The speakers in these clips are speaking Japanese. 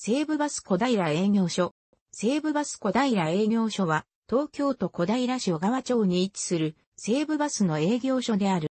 西武バス小平営業所。西武バス小平営業所は、東京都小平市小川町に位置する西武バスの営業所である。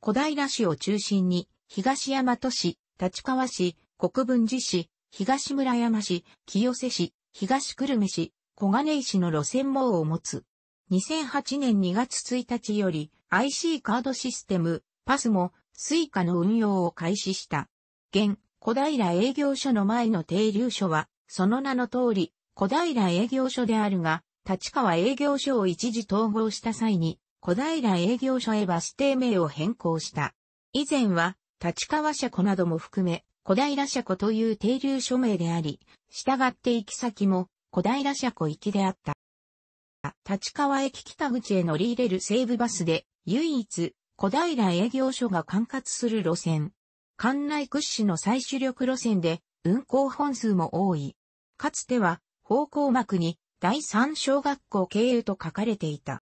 小平市を中心に、東大和市、立川市、国分寺市、東村山市、清瀬市、東久留米市、小金井市の路線網を持つ。2008年2月1日より IC カードシステム、パスもスイカの運用を開始した。現、小平営業所の前の停留所は、その名の通り、小平営業所であるが、立川営業所を一時統合した際に、小平営業所へバス停名を変更した。以前は、立川車庫なども含め、小平車庫という停留所名であり、従って行き先も小平車庫行きであった。立川駅北口へ乗り入れる西武バスで、唯一、小平営業所が管轄する路線、関内屈指の最終力路線で運行本数も多い。かつては方向幕に第三小学校経由と書かれていた。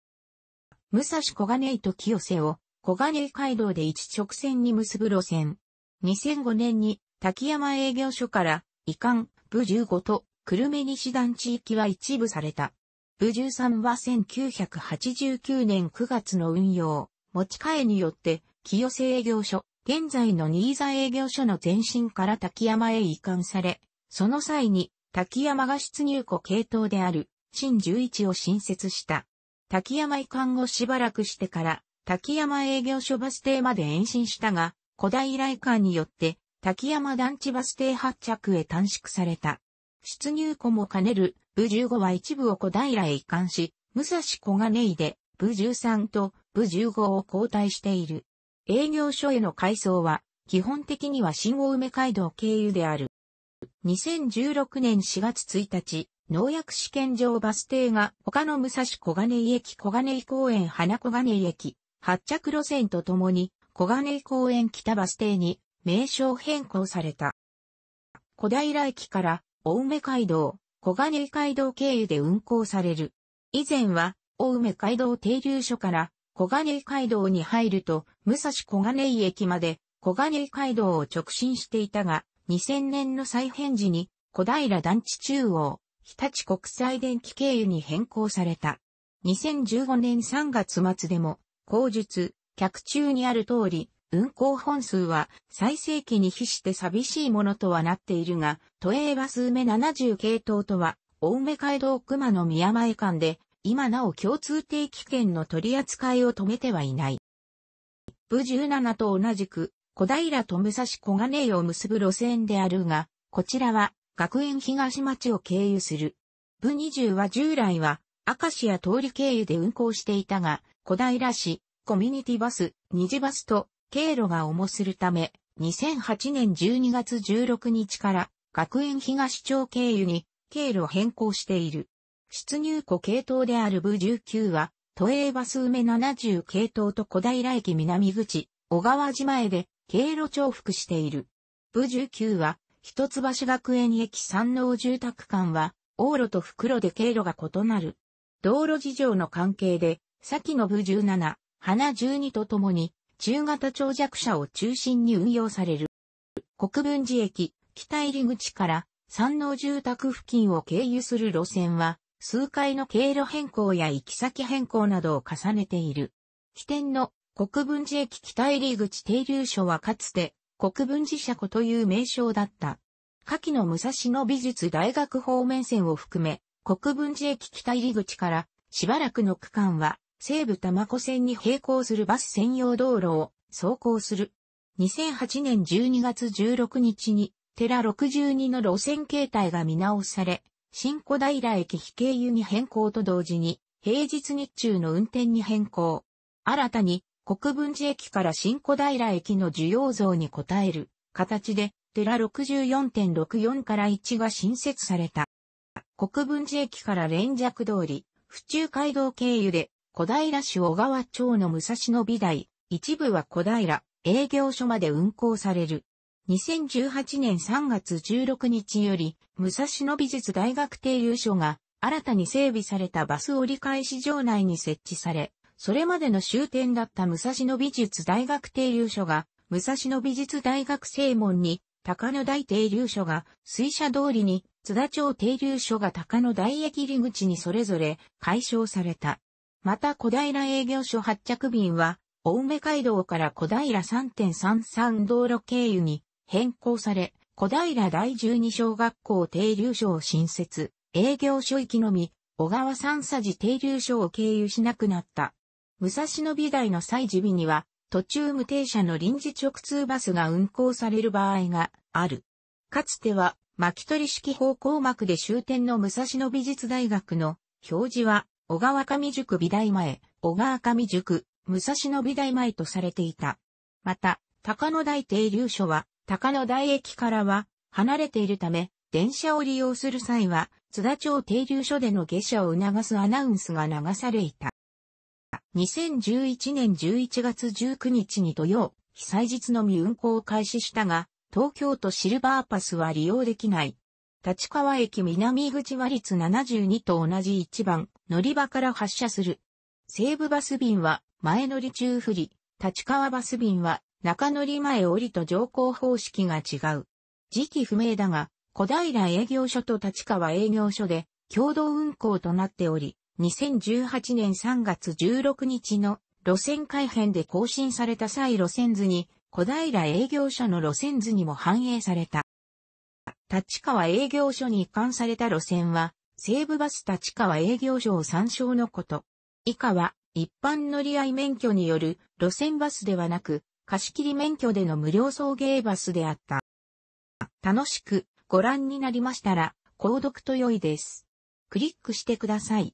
武蔵小金井と清瀬を小金井街道で一直線に結ぶ路線。2005年に滝山営業所から遺憾部15と久留米西団地域は一部された。部13は1989年9月の運用、持ち替えによって清瀬営業所、現在の新座営業所の前身から滝山へ移管され、その際に滝山が出入庫系統である、新11を新設した。滝山移管後しばらくしてから、滝山営業所バス停まで延伸したが、古代来館によって、滝山団地バス停発着へ短縮された。出入庫も兼ねる、部15は一部を小平へ移管し、武蔵小金井で、部13と部15を交代している。営業所への改装は、基本的には新大梅街道経由である。2016年4月1日、農薬試験場バス停が他の武蔵小金井駅小金井公園花小金井駅発着路線とともに小金井公園北バス停に名称変更された。小平駅から大梅街道、小金井街道経由で運行される。以前は大梅街道停留所から小金井街道に入ると、武蔵小金井駅まで小金井街道を直進していたが、2000年の再編時に小平団地中央、日立国際電気経由に変更された。2015年3月末でも、工述、客中にある通り、運行本数は最盛期に比して寂しいものとはなっているが、都営バス梅70系統とは、青梅街道熊野宮前間で今なお共通定期券の取り扱いを止めてはいない。部17と同じく、小平と武蔵小金井を結ぶ路線であるが、こちらは、学園東町を経由する。部20は従来は、明石や通り経由で運行していたが、小平市、コミュニティバス、二次バスと、経路が重するため、2008年12月16日から、学園東町経由に、経路変更している。出入庫系統である部19は、都営バス梅70系統と小平駅南口、小川島へで、経路重複している。部19は、一橋学園駅山王住宅間は、往路と袋で経路が異なる。道路事情の関係で、先の部17、花12とともに、中型長弱車を中心に運用される。国分寺駅、北入口から、山王住宅付近を経由する路線は、数回の経路変更や行き先変更などを重ねている。起点の国分寺駅北入口停留所はかつて国分寺車庫という名称だった。下記の武蔵野美術大学方面線を含め、国分寺駅北入口からしばらくの区間は西武玉湖線に並行するバス専用道路を走行する。2008年12月16日に、寺62の路線形態が見直され、新小平駅非経由に変更と同時に、平日日中の運転に変更。新たに、国分寺駅から新小平駅の需要増に応える形で、寺64.64から1が新設された。国分寺駅から連弱通り、府中街道経由で、小平市小川町の武蔵野美大、一部は小平、営業所まで運行される。2018年3月16日より、武蔵野美術大学停留所が新たに整備されたバス折り返し場内に設置され、それまでの終点だった武蔵野美術大学停留所が、武蔵野美術大学正門に、高野大停留所が、水車通りに、津田町停留所が高野大駅入り口にそれぞれ解消された。また小平営業所発着便は、大梅街道から小平3.33道路経由に変更され、小平第十二小学校停留所を新設、営業所行きのみ、小川三佐寺停留所を経由しなくなった。武蔵野美大の祭事日には、途中無停車の臨時直通バスが運行される場合がある。かつては、巻き取り式方向幕で終点の武蔵野美術大学の表示は、小川上塾美大前、小川上塾、武蔵野美大前とされていた。また、高野台停留所は、高野台駅からは離れているため、電車を利用する際は、津田町停留所での下車を促すアナウンスが流されいた。2011年11月19日に土曜、被災日のみ運行を開始したが、東京都シルバーパスは利用できない。立川駅南口和率72と同じ1番、乗り場から発車する。西武バス便は前乗り中振り、立川バス便は中乗り前降りと乗降方式が違う。時期不明だが、小平営業所と立川営業所で共同運行となっており、2018年3月16日の路線改編で更新された際路線図に、小平営業所の路線図にも反映された。立川営業所に移管された路線は、西武バス立川営業所を参照のこと。以下は、一般乗り合い免許による路線バスではなく、貸切免許での無料送迎バスであった。楽しくご覧になりましたら、購読と良いです。クリックしてください。